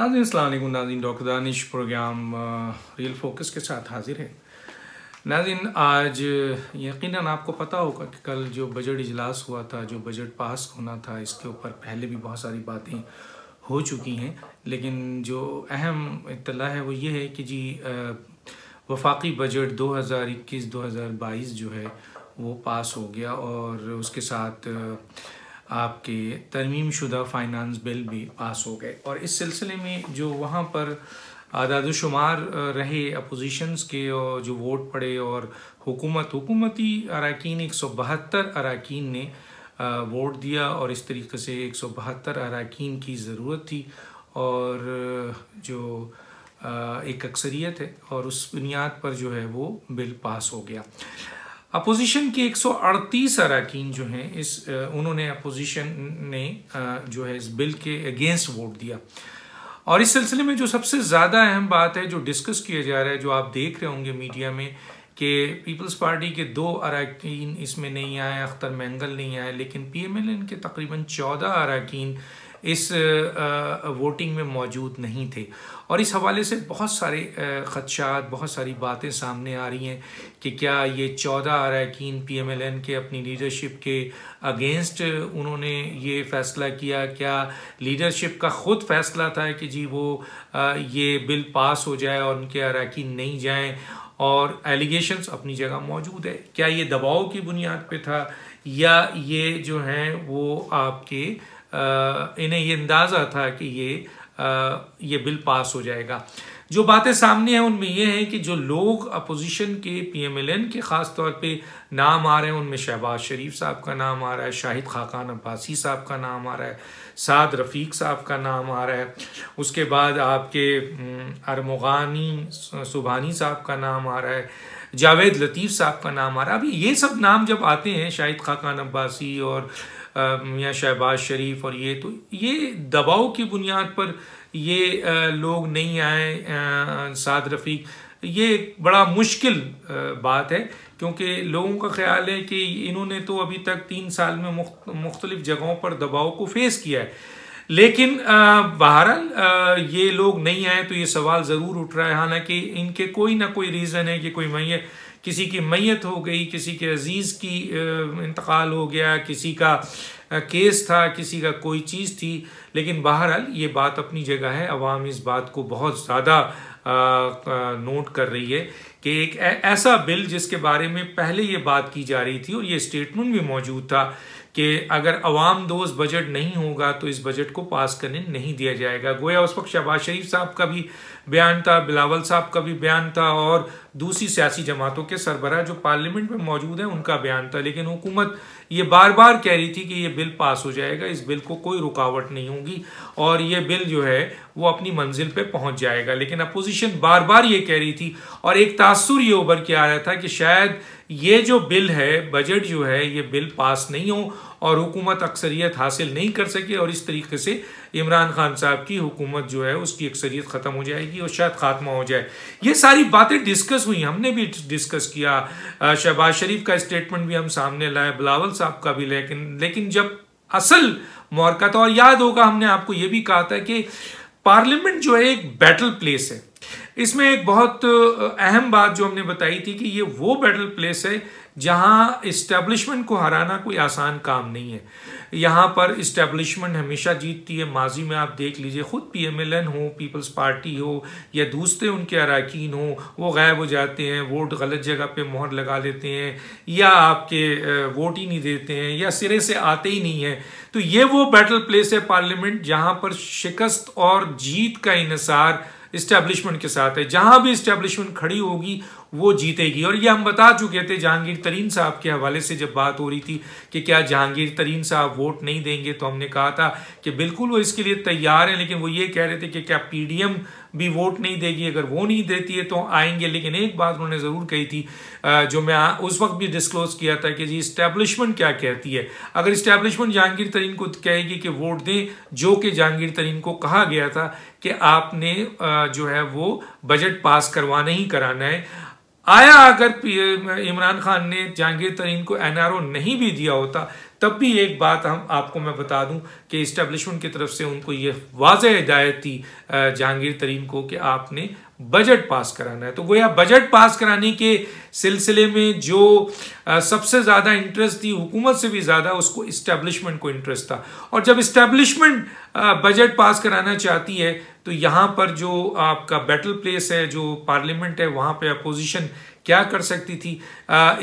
नाजीन सलामकुम नाजीन doctor Danish programme real focus के साथ हाजिर है नाजिन आज यकीन आपको पता होगा कि कल जो बजट इजलास हुआ था जो बजट पास होना था इसके ऊपर पहले भी बहुत सारी बातें हो चुकी हैं लेकिन जो अहम इतला है वो ये है कि जी वफाकी बजट 2021-2022 जो है वो पास हो गया और उसके साथ आपके तरमीम शुदा फाइनेंस बिल भी पास हो गए और इस सिलसिले में जो वहाँ पर आदादोशुमार रहे अपोजिशंस के और जो वोट पड़े और हुकूमत हुकूमती अरकान एक सौ बहत्तर अरकान ने वोट दिया और इस तरीके से एक सौ बहत्तर अरकान की ज़रूरत थी और जो एक अक्सरियत है और उस बुनियाद पर जो है वो बिल पास हो गया अपोजिशन के 138 अरकान जो हैं इस उन्होंने अपोजिशन ने जो है इस बिल के अगेंस्ट वोट दिया और इस सिलसिले में जो सबसे ज़्यादा अहम बात है जो डिस्कस किया जा रहा है जो आप देख रहे होंगे मीडिया में कि पीपल्स पार्टी के दो अरकान इसमें नहीं आए अख्तर मैंगल नहीं आए लेकिन पी एम एल एन के तकरीबन चौदह अरकान इस वोटिंग में मौजूद नहीं थे और इस हवाले से बहुत सारे ख़दशात बहुत सारी बातें सामने आ रही हैं कि क्या ये चौदह अरकान पी एम एल एन के अपनी लीडरशिप के अगेंस्ट उन्होंने ये फ़ैसला किया क्या लीडरशिप का ख़ुद फ़ैसला था कि जी वो ये बिल पास हो जाए और उनके अरकान नहीं जाएँ और एलिगेशंस अपनी जगह मौजूद है क्या ये दबाव की बुनियाद पे था या ये जो हैं वो आपके इन्हें ये अंदाज़ा था कि ये ये बिल पास हो जाएगा जो बातें सामने हैं उनमें यह है कि जो लोग अपोजिशन के पीएमएलएन के ख़ास तौर पे नाम आ रहे हैं उनमें शहबाज शरीफ साहब का नाम आ रहा है शाहिद खाकान अब्बासी साहब का नाम आ रहा है साद रफ़ीक साहब का नाम आ रहा है उसके बाद आपके अरमोगानी सुबहानी साहब का नाम आ रहा है जावेद लतीफ़ साहब का नाम आ रहा है अभी ये सब नाम जब आते हैं शाहिद खाकान अब्बासी और या शहबाज शरीफ और ये तो ये दबाव की बुनियाद पर ये लोग नहीं आए साद रफ़ीक ये एक बड़ा मुश्किल बात है क्योंकि लोगों का ख्याल है कि इन्होंने तो अभी तक तीन साल में मुख्तलिफ़ जगहों पर दबाव को फेस किया है लेकिन बहरहाल ये लोग नहीं आए तो ये सवाल ज़रूर उठ रहा है हालांकि इनके कोई ना कोई रीज़न है कि कोई है किसी की मैयत हो गई किसी के अज़ीज़ की इंतकाल हो गया किसी का केस था किसी का कोई चीज़ थी लेकिन बहरहाल ये बात अपनी जगह है अवाम इस बात को बहुत ज़्यादा नोट कर रही है कि एक ऐसा बिल जिसके बारे में पहले ये बात की जा रही थी और ये स्टेटमेंट भी मौजूद था कि अगर अवाम दोस्त बजट नहीं होगा तो इस बजट को पास करने नहीं दिया जाएगा गोया उस वक्त शहबाज शरीफ साहब का भी बयान था बिलावल साहब का भी बयान था और दूसरी सियासी जमातों के सरबराह जो पार्लियामेंट में मौजूद हैं उनका बयान था लेकिन हुकूमत ये बार बार कह रही थी कि ये बिल पास हो जाएगा इस बिल को कोई रुकावट नहीं होगी और ये बिल जो है वो अपनी मंजिल पे पहुंच जाएगा लेकिन अपोजिशन बार बार ये कह रही थी और एक तासुर ये उभर के आ रहा था कि शायद ये जो बिल है बजट जो है ये बिल पास नहीं हो और हुकूमत अक्सरियत हासिल नहीं कर सके और इस तरीके से इमरान खान साहब की हुकूमत जो है उसकी अक्सरियत ख़त्म हो जाएगी और शायद खात्मा हो जाए ये सारी बातें डिस्कस हुई हमने भी डिस्कस किया शहबाज शरीफ का स्टेटमेंट भी हम सामने लाए बिलावल साहब का भी लेकिन लेकिन जब असल मौका था और याद होगा हमने आपको ये भी कहा था कि पार्लियामेंट जो है एक बैटल प्लेस है इसमें एक बहुत अहम बात जो हमने बताई थी कि ये वो बैटल प्लेस है जहाँ इस्टेब्लिशमेंट को हराना कोई आसान काम नहीं है यहाँ पर इस्टेब्लिशमेंट हमेशा जीतती है माजी में आप देख लीजिए ख़ुद पी एम एल एन हो पीपल्स पार्टी हो या दूसरे उनके अरकान हो वो गायब हो जाते हैं वोट गलत जगह पे मोहर लगा लेते हैं या आपके वोट ही नहीं देते हैं या सिरे से आते ही नहीं हैं तो ये वो बैटल प्लेस है पार्लियामेंट जहाँ पर शिकस्त और जीत का इसार इस्टेब्लिशमेंट के साथ है जहाँ भी इस्टेब्लिशमेंट खड़ी होगी वो जीतेगी और ये हम बता चुके थे जहांगीर तरीन साहब के हवाले से जब बात हो रही थी कि क्या जहांगीर तरीन साहब वोट नहीं देंगे तो हमने कहा था कि बिल्कुल वो इसके लिए तैयार हैं लेकिन वो ये कह रहे थे कि क्या पीडीएम भी वोट नहीं देगी अगर वो नहीं देती है तो आएंगे लेकिन एक बात उन्होंने ज़रूर कही थी जो मैं उस वक्त भी डिस्क्लोज किया था कि जी इस्टेब्लिशमेंट क्या कहती है अगर इस्टेब्लिशमेंट जहांगीर तरीन को कहेगी कि वोट दें जो कि जहांगीर तरीन को कहा गया था कि आपने जो है वो बजट पास करवाना ही कराना है आया अगर इमरान खान ने जहांगीर तरीन को एनआरओ नहीं भी दिया होता तब भी एक बात हम आपको मैं बता दूं कि इस्टेब्लिशमेंट की तरफ से उनको ये वाज हिदायत थी जहांगीर तरीन को कि आपने बजट पास कराना है तो वो या बजट पास कराने के सिलसिले में जो सबसे ज़्यादा इंटरेस्ट थी हुकूमत से भी ज़्यादा उसको इस्टेब्लिशमेंट को इंटरेस्ट था और जब इस्टेब्लिशमेंट बजट पास कराना चाहती है तो यहाँ पर जो आपका बैटल प्लेस है जो पार्लियामेंट है वहाँ पे अपोजिशन क्या कर सकती थी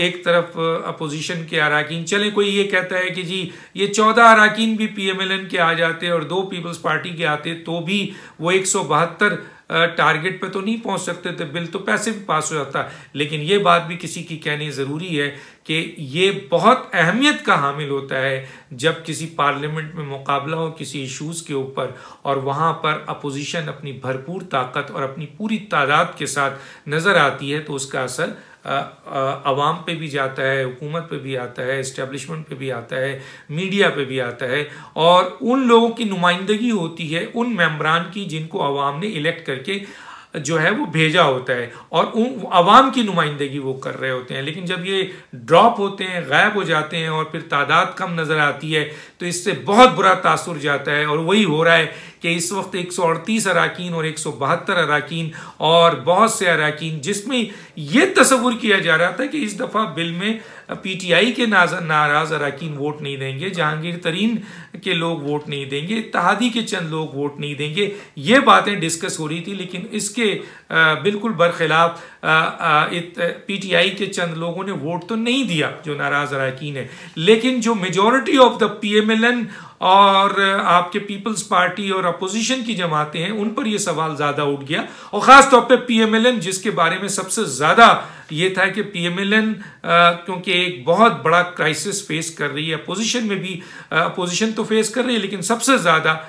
एक तरफ अपोजिशन के अरकान चले कोई ये कहता है कि जी ये चौदह अरकान भी पीएमएलएन के आ जाते और दो पीपल्स पार्टी के आते तो भी वो एक सौ बहत्तर टारगेट पे तो नहीं पहुंच सकते थे बिल तो पैसे भी पास हो जाता लेकिन ये बात भी किसी की कहनी ज़रूरी है कि ये बहुत अहमियत का हामिल होता है जब किसी पार्लियामेंट में मुकाबला हो किसी इश्यूज़ के ऊपर और वहाँ पर अपोजिशन अपनी भरपूर ताकत और अपनी पूरी तादाद के साथ नज़र आती है तो उसका असर आवाम पे भी जाता है हुकूमत पे भी आता है इस्टेब्लिशमेंट पे भी आता है मीडिया पे भी आता है और उन लोगों की नुमाइंदगी होती है उन मेम्बरान की जिनको आवाम ने इलेक्ट करके जो है वो भेजा होता है और उन आवाम की नुमाइंदगी वो कर रहे होते हैं लेकिन जब ये ड्रॉप होते हैं गायब हो जाते हैं और फिर तादाद कम नज़र आती है तो इससे बहुत बुरा तासुर जाता है और वही हो रहा है कि इस वक्त एक सौ अड़तीस अरकान और एक सौ बहत्तर अरकान और बहुत से अरकान जिसमें यह तस्वुर किया जा रहा था कि इस दफ़ा बिल में पीटीआई के नाराज अरकान वोट नहीं देंगे जहांगीर तरीन के लोग वोट नहीं देंगे इतिहादी के चंद लोग वोट नहीं देंगे ये बातें डिस्कस हो रही थी लेकिन इसके बिल्कुल बरखिलाफ पीटीआई के चंद लोगों ने वोट तो नहीं दिया जो नाराज अरकान है लेकिन जो मेजोरिटी ऑफ द पीएमएलएन और आपके पीपल्स पार्टी और अपोजिशन की जमातें हैं उन पर यह सवाल ज्यादा उठ गया और खासतौर पर एन जिसके बारे में सबसे ज्यादा ये था कि पीएमएलएन क्योंकि एक बहुत बड़ा क्राइसिस फेस कर रही है अपोजिशन में भी अपोजिशन तो फेस कर रही है लेकिन सबसे ज़्यादा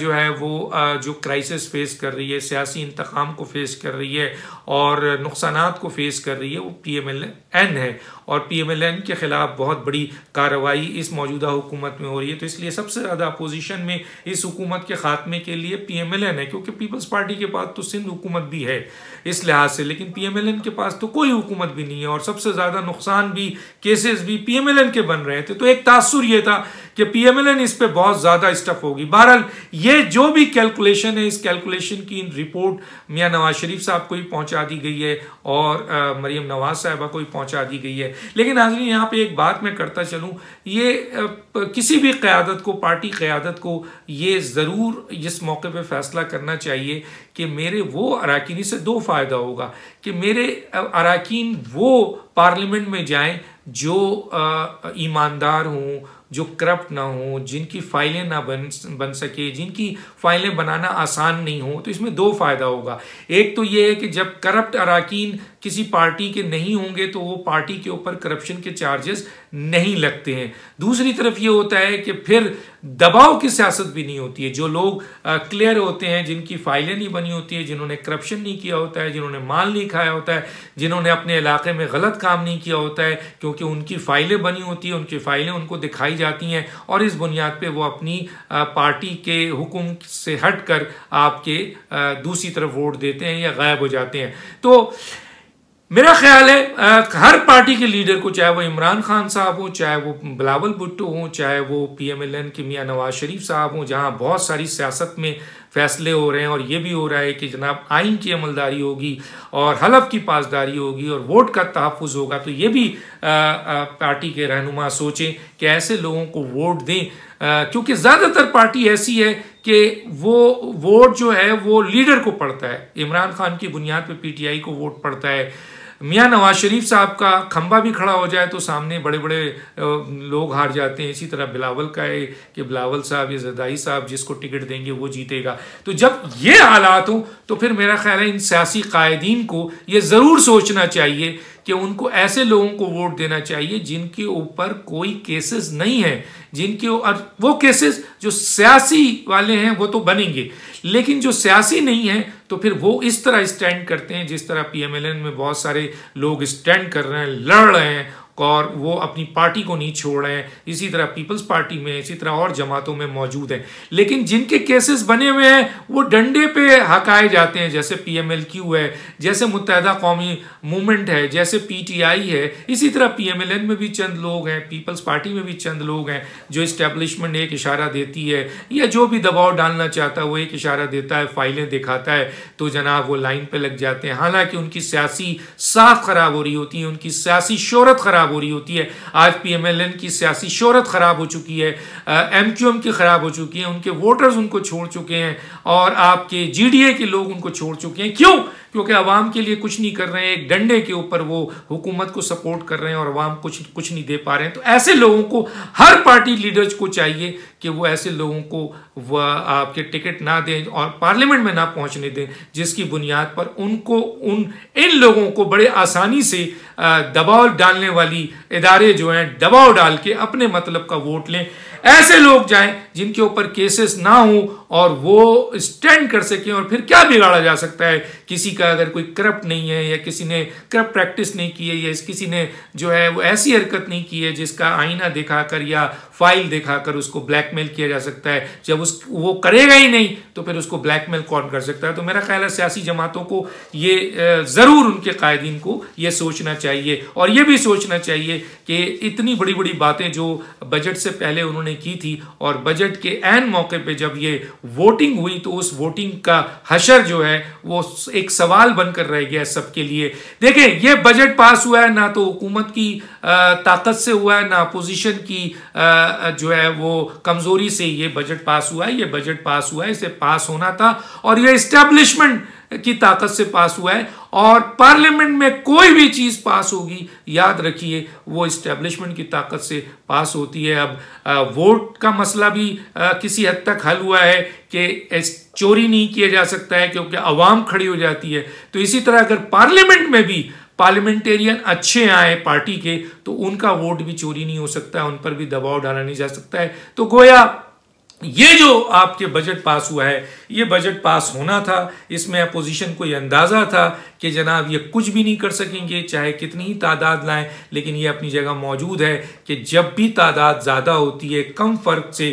जो है वो जो क्राइसिस फेस कर रही है सियासी इंतकाम को फेस कर रही है और नुकसान को फेस कर रही है वो पी एम एल एन है और पी एम एल एन के ख़िलाफ़ बहुत बड़ी कार्रवाई इस मौजूदा हुकूमत में हो रही है तो इसलिए सबसे ज़्यादा अपोजिशन में इस हुकूमत के ख़ात्मे के लिए पी एम एल एन है क्योंकि पीपल्स पार्टी के पास तो सिंध हुकूमत भी है इस लिहाज से लेकिन पी एम एल एन के पास तो कोई हुकूमत भी नहीं है और सबसे ज़्यादा नुकसान भी केसेस भी पी एम एल एन के बन रहे थे तो, तो एक तासुर यह था कि पी एम एल एन इस पर बहुत ज़्यादा स्टफ होगी बहरहाल ये जो भी कैलकुलेशन है इस कैलकुलेशन की रिपोर्ट मियाँ नवाज शरीफ साहब को भी पहुँचा दी गई है और मरियम नवाज साहबा को भी पहुँचा दी गई है है लेकिन नाजरीन यहाँ पे एक बात मैं करता चलूँ ये किसी भी क़्यादत को पार्टी क़्यादत को ये ज़रूर इस मौके पर फ़ैसला करना चाहिए कि मेरे वो अरकान इससे दो फ़ायदा होगा कि मेरे अरकान वो पार्लियामेंट में जाएं जो ईमानदार हों जो करप्ट ना हो जिनकी फाइलें ना बन बन सके जिनकी फाइलें बनाना आसान नहीं हो तो इसमें दो फ़ायदा होगा एक तो ये है कि जब करप्ट अरकान किसी पार्टी के नहीं होंगे तो वो पार्टी के ऊपर करप्शन के चार्जेस नहीं लगते हैं दूसरी तरफ ये होता है कि फिर दबाव की सियासत भी नहीं होती है जो लोग क्लियर होते हैं जिनकी फाइलें नहीं बनी होती है जिन्होंने करप्शन नहीं किया होता है जिन्होंने माल नहीं खाया होता है जिन्होंने अपने इलाके में गलत काम नहीं किया होता है क्योंकि उनकी फाइलें बनी होती है उनकी फाइलें उनको दिखाई जाती हैं और इस बुनियाद पे वो अपनी पार्टी के हुक्म से हटकर आपके दूसरी तरफ वोट देते हैं या गायब हो जाते हैं तो मेरा ख्याल है हर पार्टी के लीडर को चाहे वो इमरान खान साहब हो चाहे वो बिलावल भुट्टो हों चाहे वो पीएमएलएन के मियाँ नवाज शरीफ साहब हों जहाँ बहुत सारी सियासत में फैसले हो रहे हैं और ये भी हो रहा है कि जनाब आइन की अमलदारी होगी और हलफ की पासदारी होगी और वोट का तहफ़ होगा तो ये भी आ, आ, पार्टी के रहनुमा सोचें कि ऐसे लोगों को वोट दें क्योंकि ज़्यादातर पार्टी ऐसी है कि वो वोट जो है वो लीडर को पड़ता है इमरान खान की बुनियाद पर आई को वोट पड़ता है मियाँ नवाज शरीफ साहब का खंबा भी खड़ा हो जाए तो सामने बड़े बड़े लोग हार जाते हैं इसी तरह बिलावल का है कि बिलावल साहब या जदाई साहब जिसको टिकट देंगे वो जीतेगा तो जब ये हालात हों तो फिर मेरा ख्याल है इन सियासी कायदीन को ये ज़रूर सोचना चाहिए कि उनको ऐसे लोगों को वोट देना चाहिए जिनके ऊपर कोई केसेस नहीं है जिनके और वो केसेस जो सियासी वाले हैं वो तो बनेंगे लेकिन जो सियासी नहीं है तो फिर वो इस तरह स्टैंड करते हैं जिस तरह पीएमएलएन में बहुत सारे लोग स्टैंड कर रहे हैं लड़ रहे हैं और वो अपनी पार्टी को नहीं छोड़ रहे हैं इसी तरह पीपल्स पार्टी में इसी तरह और जमातों में मौजूद हैं लेकिन जिनके केसेस बने हुए हैं वो डंडे पे हकाए जाते हैं जैसे पी एम एल क्यू है जैसे मुतहदा कौमी मूवमेंट है जैसे पी टी आई है इसी तरह पी एम एल एन में भी चंद लोग हैं पीपल्स पार्टी में भी चंद लोग हैं जो इस्टेब्लिशमेंट एक इशारा देती है या जो भी दबाव डालना चाहता है वो एक इशारा देता है फाइलें दिखाता है तो जनाब वो लाइन पर लग जाते हैं हालांकि उनकी सियासी साफ खराब हो रही होती है उनकी सियासी शहरत खराब ख़राब हो रही होती है आज एन की सियासी शहरत ख़राब हो चुकी है एमक्यूएम की ख़राब हो चुकी है उनके वोटर्स उनको छोड़ चुके हैं और आपके जी डी ए के लोग उनको छोड़ चुके हैं क्यों क्योंकि अवाम के लिए कुछ नहीं कर रहे हैं एक डंडे के ऊपर वो हुकूमत को सपोर्ट कर रहे हैं और आवाम कुछ कुछ नहीं दे पा रहे हैं तो ऐसे लोगों को हर पार्टी लीडर्स को चाहिए कि वो ऐसे लोगों को वह आपके टिकट ना दें और पार्लियामेंट में ना पहुंचने दें जिसकी बुनियाद पर उनको उन इन लोगों को बड़े आसानी से दबाव डालने वाली इदारे जो हैं दबाव डाल के अपने मतलब का वोट लें ऐसे लोग जाएं जिनके ऊपर केसेस ना हो और वो स्टैंड कर सकें और फिर क्या बिगाड़ा जा सकता है किसी का अगर कोई करप्ट नहीं है या किसी ने करप्ट प्रैक्टिस नहीं की है या किसी ने जो है वो ऐसी हरकत नहीं की है जिसका आईना दिखाकर या फाइल दिखाकर उसको ब्लैकमेल किया जा सकता है जब उस वो करेगा ही नहीं तो फिर उसको ब्लैकमेल कौन कर सकता है तो मेरा ख्याल है सियासी जमातों को ये ज़रूर उनके कायदीन को ये सोचना चाहिए और ये भी सोचना चाहिए कि इतनी बड़ी बड़ी बातें जो बजट से पहले उन्होंने उन्होंने की थी और बजट के एन मौके पे जब ये वोटिंग हुई तो उस वोटिंग का हशर जो है वो एक सवाल बनकर रह गया सबके लिए देखें ये बजट पास हुआ है ना तो हुकूमत की ताकत से हुआ है ना अपोजिशन की जो है वो कमज़ोरी से ये बजट पास हुआ है ये बजट पास हुआ है इसे पास होना था और ये इस्टेब्लिशमेंट की ताकत से पास हुआ है और पार्लियामेंट में कोई भी चीज़ पास होगी याद रखिए वो इस्टेब्लिशमेंट की ताकत से पास होती है अब वोट का मसला भी किसी हद तक हल हुआ है कि चोरी नहीं किया जा सकता है क्योंकि अवाम खड़ी हो जाती है तो इसी तरह अगर पार्लियामेंट में भी पार्लियामेंटेरियन अच्छे आए पार्टी के तो उनका वोट भी चोरी नहीं हो सकता उन पर भी दबाव डाला नहीं जा सकता है तो गोया ये जो आपके बजट पास हुआ है ये बजट पास होना था इसमें अपोजिशन को ये अंदाज़ा था कि जनाब ये कुछ भी नहीं कर सकेंगे चाहे कितनी ही तादाद लाएं लेकिन ये अपनी जगह मौजूद है कि जब भी तादाद ज़्यादा होती है कम फ़र्क से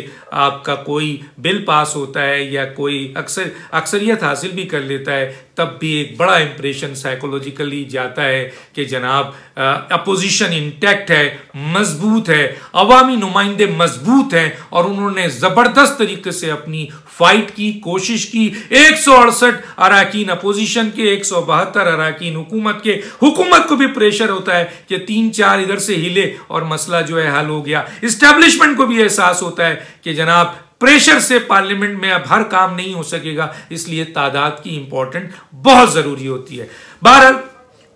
आपका कोई बिल पास होता है या कोई अक्सर अक्सरियत हासिल भी कर लेता है तब भी एक बड़ा इम्प्रेशन साइकोलॉजिकली जाता है कि जनाब अपोजिशन इंटैक्ट है मजबूत है अवामी नुमाइंदे मजबूत हैं और उन्होंने ज़बरदस्त तरीके से अपनी फाइट की कोशिश कोशिश की एक सौ अड़सठ अराकीन अपोजिशन के एक सौ बहत्तर अराकीन हुकूमत के हुकूमत को भी प्रेशर होता है कि तीन चार इधर से हिले और मसला जो है हल हो गया इस्टेब्लिशमेंट को भी एहसास होता है कि जनाब प्रेशर से पार्लियामेंट में अब हर काम नहीं हो सकेगा इसलिए तादाद की इंपॉर्टेंट बहुत जरूरी होती है बहरहाल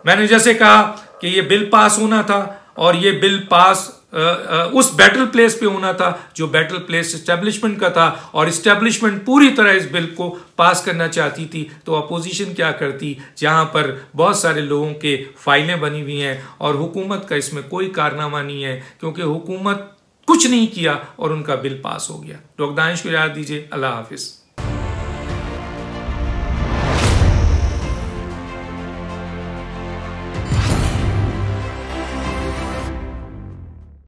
मैंने जैसे कहा कि यह बिल पास होना था और यह बिल पास उस बैटल प्लेस पे होना था जो बैटल प्लेस इस्टेब्लिशमेंट का था और इस्टेब्लिशमेंट पूरी तरह इस बिल को पास करना चाहती थी तो अपोजिशन क्या करती जहां पर बहुत सारे लोगों के फाइलें बनी हुई हैं और हुकूमत का इसमें कोई कारनामा नहीं है क्योंकि हुकूमत कुछ नहीं किया और उनका बिल पास हो गया डॉक्टर दानिश को याद दीजिए अल्लाह हाफिज़